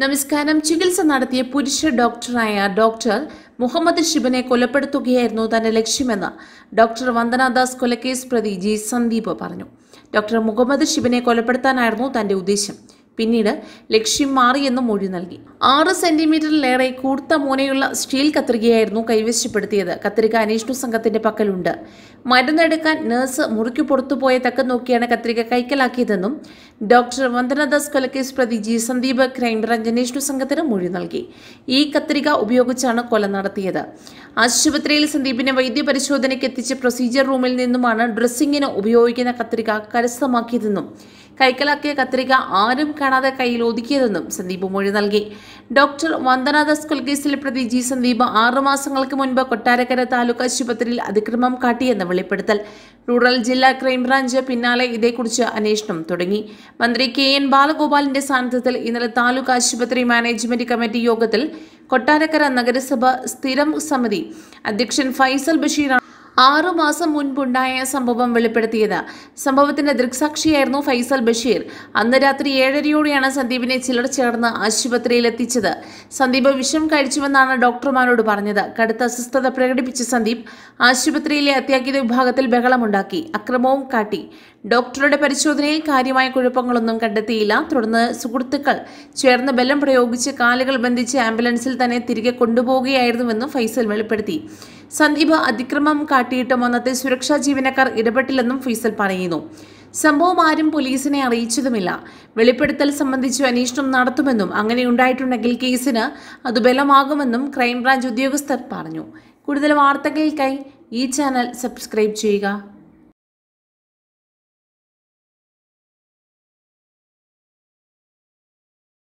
നമസ്കാരം ചികിത്സ നടത്തിയ പുരുഷ ഡോക്ടറായ ഡോക്ടർ മുഹമ്മദ് ഷിബനെ കൊലപ്പെടുത്തുകയായിരുന്നു തന്റെ ലക്ഷ്യമെന്ന് ഡോക്ടർ വന്ദനാദാസ് കൊലക്കേസ് പ്രതി ജി സന്ദീപ് പറഞ്ഞു ഡോക്ടർ മുഹമ്മദ് ശിബനെ കൊലപ്പെടുത്താനായിരുന്നു തന്റെ ഉദ്ദേശം പിന്നീട് ലക്ഷ്യം മാറി മൊഴി നൽകി ആറ് സെന്റിമീറ്ററിലേറെ കൂർത്ത മൂനയുള്ള സ്റ്റീൽ കത്രികയായിരുന്നു കൈവശപ്പെടുത്തിയത് കത്രിക അന്വേഷണ സംഘത്തിന്റെ പക്കലുണ്ട് മരുന്നെടുക്കാൻ നഴ്സ് മുറുക്കി പുറത്തുപോയ തക്ക നോക്കിയാണ് കത്രിക കൈക്കലാക്കിയതെന്നും ഡോക്ടർ വന്ദനദാസ് കൊലക്കേസ് പ്രതി ജി സന്ദീപ് ക്രൈംബ്രാഞ്ച് അന്വേഷണ സംഘത്തിന് മൊഴി നൽകി ഈ കത്രിക ഉപയോഗിച്ചാണ് കൊല നടത്തിയത് ആശുപത്രിയിൽ സന്ദീപിനെ വൈദ്യപരിശോധനയ്ക്ക് എത്തിച്ച് പ്രൊസീജിയർ റൂമിൽ നിന്നുമാണ് ഡ്രസ്സിങ്ങിന് ഉപയോഗിക്കുന്ന കത്രിക കരസ്ഥമാക്കിയതെന്നും കൈക്കലാക്കിയ കത്രിക ആരും കാണാതെ കയ്യിൽ ഒതുക്കിയതെന്നും സന്ദീപ് മൊഴി നൽകി ഡോക്ടർ വന്ദനാദാസ് കൊൽക്കേസിൽ പ്രതി ജി സന്ദീപ് ആറുമാസങ്ങൾക്ക് മുൻപ് കൊട്ടാരക്കര താലൂക്ക് ആശുപത്രിയിൽ അതിക്രമം കാട്ടിയെന്ന് വെളിപ്പെടുത്തൽ റൂറൽ ജില്ലാ ക്രൈംബ്രാഞ്ച് പിന്നാലെ ഇതേക്കുറിച്ച് അന്വേഷണം തുടങ്ങി മന്ത്രി കെ എൻ ബാലഗോപാലിന്റെ സാന്നിധ്യത്തിൽ ഇന്നലെ താലൂക്ക് ആശുപത്രി മാനേജ്മെന്റ് കമ്മിറ്റി യോഗത്തിൽ കൊട്ടാരക്കര നഗരസഭ സ്ഥിരം സമിതി അധ്യക്ഷൻ ഫൈസൽ ബഷീറാണ് ആറുമാസം മുൻപുണ്ടായ സംഭവം വെളിപ്പെടുത്തിയത് സംഭവത്തിന്റെ ദൃക്സാക്ഷിയായിരുന്നു ഫൈസൽ ബഷീർ അന്ന് രാത്രി ഏഴരയോടെയാണ് സന്ദീപിനെ ചിലർ ചേർന്ന് ആശുപത്രിയിൽ എത്തിച്ചത് സന്ദീപ് വിഷം കഴിച്ചുവെന്നാണ് ഡോക്ടർമാരോട് പറഞ്ഞത് കടുത്ത അസ്വസ്ഥത പ്രകടിപ്പിച്ച സന്ദീപ് ആശുപത്രിയിലെ അത്യാഹിത വിഭാഗത്തിൽ ബഹളമുണ്ടാക്കി അക്രമവും കാട്ടി ഡോക്ടറുടെ പരിശോധനയിൽ കാര്യമായ കുഴപ്പങ്ങളൊന്നും കണ്ടെത്തിയില്ല തുടർന്ന് സുഹൃത്തുക്കൾ ചേർന്ന് ബലം പ്രയോഗിച്ച് കാലുകൾ ബന്ധിച്ച് ആംബുലൻസിൽ തന്നെ തിരികെ കൊണ്ടുപോവുകയായിരുന്നുവെന്നും ഫൈസൽ വെളിപ്പെടുത്തി സന്ദീപ് അതിക്രമം കാട്ടിയിട്ടും അന്നത്തെ സുരക്ഷാ ജീവനക്കാർ ഇടപെട്ടില്ലെന്നും ഫൈസൽ പറയുന്നു സംഭവം ആരും പോലീസിനെ അറിയിച്ചതുമില്ല വെളിപ്പെടുത്തൽ സംബന്ധിച്ച് അന്വേഷണം നടത്തുമെന്നും അങ്ങനെ ഉണ്ടായിട്ടുണ്ടെങ്കിൽ കേസിന് അത് ബലമാകുമെന്നും ക്രൈംബ്രാഞ്ച് ഉദ്യോഗസ്ഥർ പറഞ്ഞു കൂടുതൽ വാർത്തകൾക്കായി ഈ ചാനൽ സബ്സ്ക്രൈബ് ചെയ്യുക